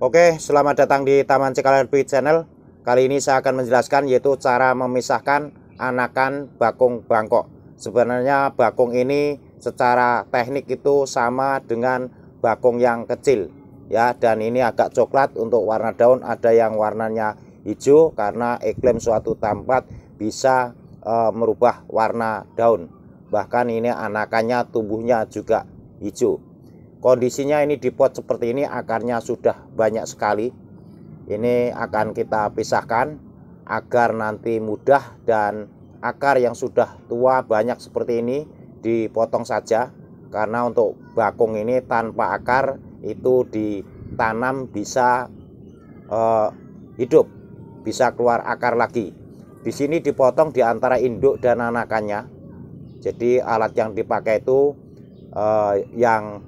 Oke, selamat datang di Taman Cekalan Beat Channel. Kali ini saya akan menjelaskan yaitu cara memisahkan anakan bakung bangkok. Sebenarnya bakung ini secara teknik itu sama dengan bakung yang kecil ya dan ini agak coklat untuk warna daun ada yang warnanya hijau karena iklim suatu tempat bisa e, merubah warna daun bahkan ini anakannya tumbuhnya juga hijau Kondisinya ini di seperti ini akarnya sudah banyak sekali. Ini akan kita pisahkan agar nanti mudah dan akar yang sudah tua banyak seperti ini dipotong saja karena untuk bakung ini tanpa akar itu ditanam bisa eh, hidup, bisa keluar akar lagi. Di sini dipotong di antara induk dan anakannya. Jadi alat yang dipakai itu eh, yang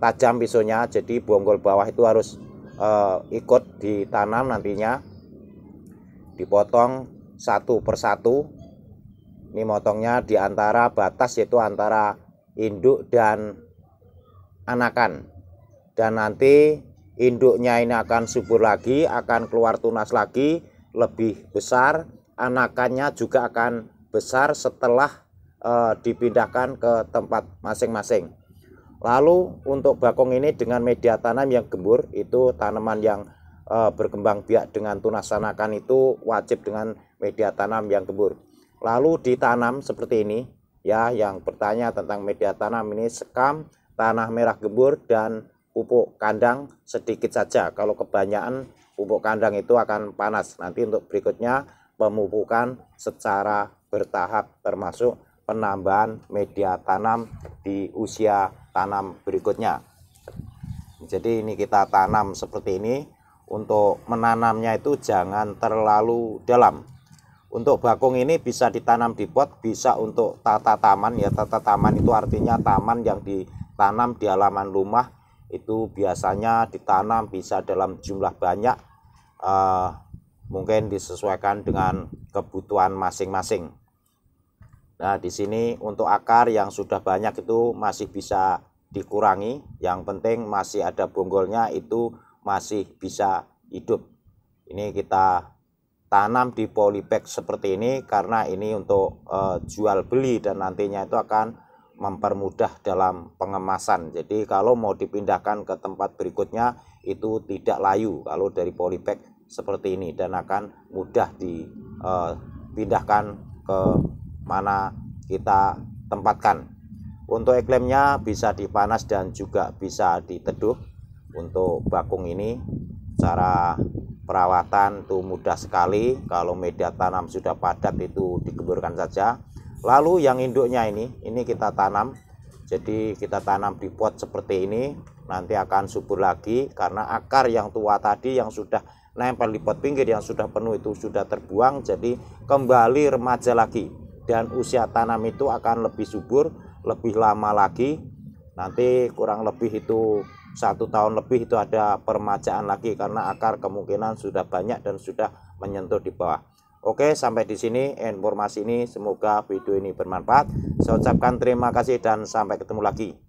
tajam pisaunya jadi bonggol bawah itu harus uh, ikut ditanam nantinya dipotong satu persatu ini motongnya di antara batas yaitu antara induk dan anakan dan nanti induknya ini akan subur lagi akan keluar tunas lagi lebih besar anakannya juga akan besar setelah e, dipindahkan ke tempat masing-masing Lalu untuk bakong ini dengan media tanam yang gembur itu tanaman yang e, berkembang biak dengan tunas sanakan itu wajib dengan media tanam yang gembur. Lalu ditanam seperti ini ya yang bertanya tentang media tanam ini sekam, tanah merah gembur dan pupuk kandang sedikit saja. Kalau kebanyakan pupuk kandang itu akan panas. Nanti untuk berikutnya pemupukan secara bertahap termasuk penambahan media tanam di usia tanam berikutnya jadi ini kita tanam seperti ini untuk menanamnya itu jangan terlalu dalam untuk bakung ini bisa ditanam di pot bisa untuk tata taman ya tata taman itu artinya taman yang ditanam di halaman rumah itu biasanya ditanam bisa dalam jumlah banyak Uh, mungkin disesuaikan dengan kebutuhan masing-masing Nah, di sini untuk akar yang sudah banyak itu masih bisa dikurangi. Yang penting masih ada bonggolnya itu masih bisa hidup. Ini kita tanam di polybag seperti ini karena ini untuk e, jual beli dan nantinya itu akan mempermudah dalam pengemasan. Jadi kalau mau dipindahkan ke tempat berikutnya itu tidak layu kalau dari polybag seperti ini dan akan mudah dipindahkan eh, ke mana kita tempatkan. Untuk eklemnya bisa dipanas dan juga bisa diteduh. Untuk bakung ini cara perawatan itu mudah sekali. Kalau media tanam sudah padat itu digemburkan saja. Lalu yang induknya ini, ini kita tanam. Jadi kita tanam di pot seperti ini, nanti akan subur lagi karena akar yang tua tadi yang sudah nempel di pot pinggir yang sudah penuh itu sudah terbuang jadi kembali remaja lagi dan usia tanam itu akan lebih subur lebih lama lagi nanti kurang lebih itu satu tahun lebih itu ada permajaan lagi karena akar kemungkinan sudah banyak dan sudah menyentuh di bawah Oke sampai di sini informasi ini semoga video ini bermanfaat saya ucapkan terima kasih dan sampai ketemu lagi